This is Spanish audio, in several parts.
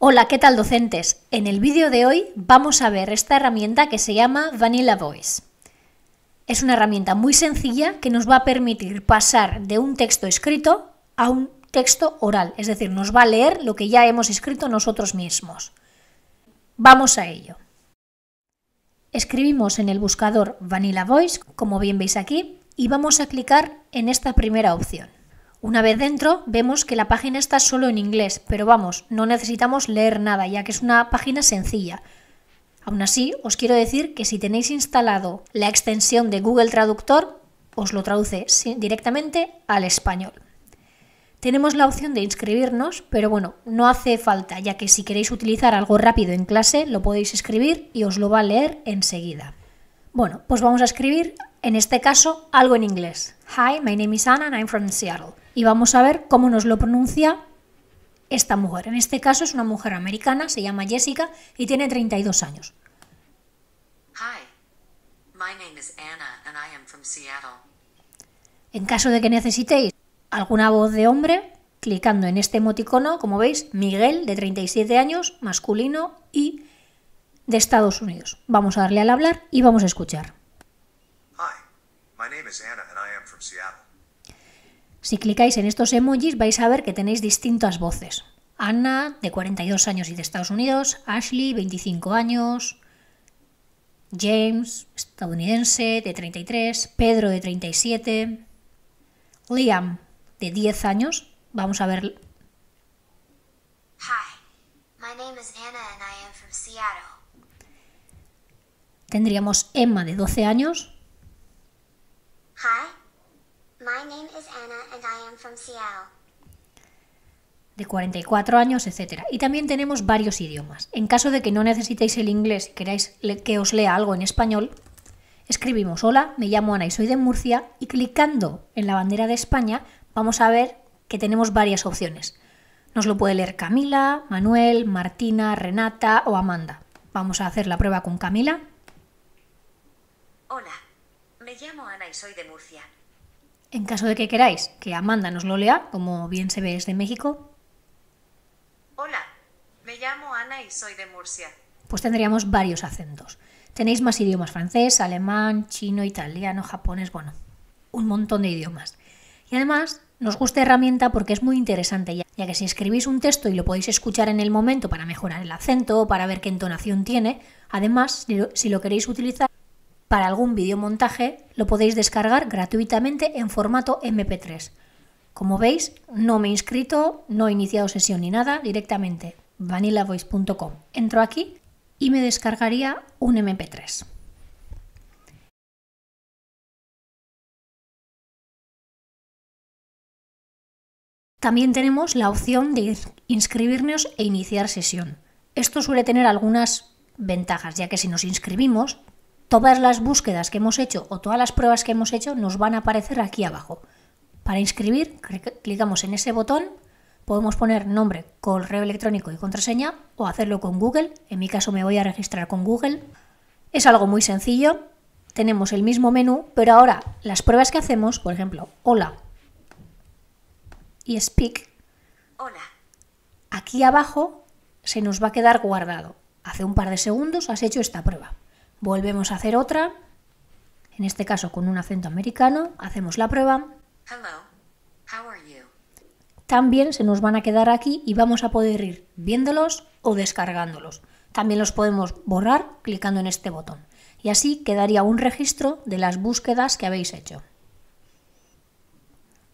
Hola, ¿qué tal docentes? En el vídeo de hoy vamos a ver esta herramienta que se llama Vanilla Voice. Es una herramienta muy sencilla que nos va a permitir pasar de un texto escrito a un texto oral, es decir, nos va a leer lo que ya hemos escrito nosotros mismos. Vamos a ello. Escribimos en el buscador Vanilla Voice, como bien veis aquí, y vamos a clicar en esta primera opción. Una vez dentro, vemos que la página está solo en inglés, pero vamos, no necesitamos leer nada, ya que es una página sencilla. Aún así, os quiero decir que si tenéis instalado la extensión de Google Traductor, os lo traduce directamente al español. Tenemos la opción de inscribirnos, pero bueno, no hace falta, ya que si queréis utilizar algo rápido en clase, lo podéis escribir y os lo va a leer enseguida. Bueno, pues vamos a escribir, en este caso, algo en inglés. Hi, my name is Anna and I'm from Seattle y vamos a ver cómo nos lo pronuncia esta mujer. En este caso es una mujer americana, se llama Jessica y tiene 32 años. Hi. My name is Anna and I am from Seattle. En caso de que necesitéis alguna voz de hombre, clicando en este emoticono, como veis, Miguel de 37 años, masculino y de Estados Unidos. Vamos a darle al hablar y vamos a escuchar. Hi. My name is Anna and I am from Seattle. Si clicáis en estos emojis vais a ver que tenéis distintas voces. Anna, de 42 años y de Estados Unidos, Ashley, 25 años, James, estadounidense, de 33, Pedro, de 37, Liam, de 10 años. Vamos a ver. Hi, my name is Anna and I am Seattle. Tendríamos Emma, de 12 años. Hi, My name is Anna and I am Seattle. De 44 años, etc. Y también tenemos varios idiomas. En caso de que no necesitéis el inglés y queráis que os lea algo en español, escribimos Hola, me llamo Ana y soy de Murcia y clicando en la bandera de España vamos a ver que tenemos varias opciones. Nos lo puede leer Camila, Manuel, Martina, Renata o Amanda. Vamos a hacer la prueba con Camila. Hola, me llamo Ana y soy de Murcia. En caso de que queráis que Amanda nos lo lea, como bien se ve es de México. Hola, me llamo Ana y soy de Murcia. Pues tendríamos varios acentos. Tenéis más idiomas francés, alemán, chino, italiano, japonés, bueno, un montón de idiomas. Y además nos gusta herramienta porque es muy interesante, ya que si escribís un texto y lo podéis escuchar en el momento para mejorar el acento o para ver qué entonación tiene, además si lo queréis utilizar, para algún videomontaje, lo podéis descargar gratuitamente en formato MP3. Como veis, no me he inscrito, no he iniciado sesión ni nada, directamente vanillavoice.com. Entro aquí y me descargaría un MP3. También tenemos la opción de inscribirnos e iniciar sesión. Esto suele tener algunas ventajas, ya que si nos inscribimos, todas las búsquedas que hemos hecho o todas las pruebas que hemos hecho nos van a aparecer aquí abajo. Para inscribir, clicamos en ese botón, podemos poner nombre, correo electrónico y contraseña o hacerlo con Google. En mi caso me voy a registrar con Google. Es algo muy sencillo. Tenemos el mismo menú, pero ahora las pruebas que hacemos, por ejemplo, hola y speak. Hola. Aquí abajo se nos va a quedar guardado. Hace un par de segundos has hecho esta prueba. Volvemos a hacer otra, en este caso con un acento americano, hacemos la prueba. También se nos van a quedar aquí y vamos a poder ir viéndolos o descargándolos. También los podemos borrar clicando en este botón. Y así quedaría un registro de las búsquedas que habéis hecho.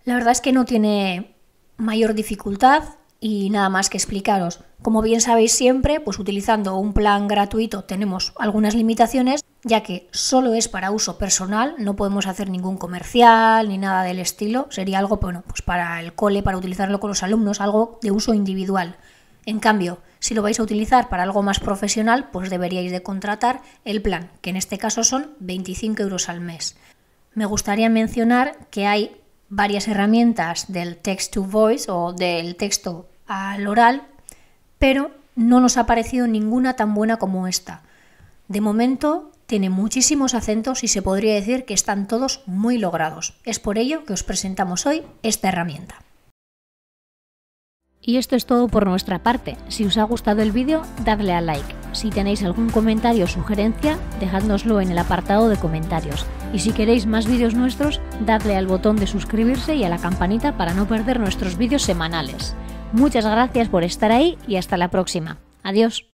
La verdad es que no tiene mayor dificultad, y nada más que explicaros. Como bien sabéis siempre, pues utilizando un plan gratuito tenemos algunas limitaciones, ya que solo es para uso personal, no podemos hacer ningún comercial ni nada del estilo, sería algo bueno, pues para el cole, para utilizarlo con los alumnos, algo de uso individual. En cambio, si lo vais a utilizar para algo más profesional, pues deberíais de contratar el plan, que en este caso son 25 euros al mes. Me gustaría mencionar que hay varias herramientas del text to voice o del texto al oral, pero no nos ha parecido ninguna tan buena como esta. De momento tiene muchísimos acentos y se podría decir que están todos muy logrados. Es por ello que os presentamos hoy esta herramienta. Y esto es todo por nuestra parte. Si os ha gustado el vídeo, dadle a like. Si tenéis algún comentario o sugerencia, dejádnoslo en el apartado de comentarios. Y si queréis más vídeos nuestros, dadle al botón de suscribirse y a la campanita para no perder nuestros vídeos semanales. Muchas gracias por estar ahí y hasta la próxima. Adiós.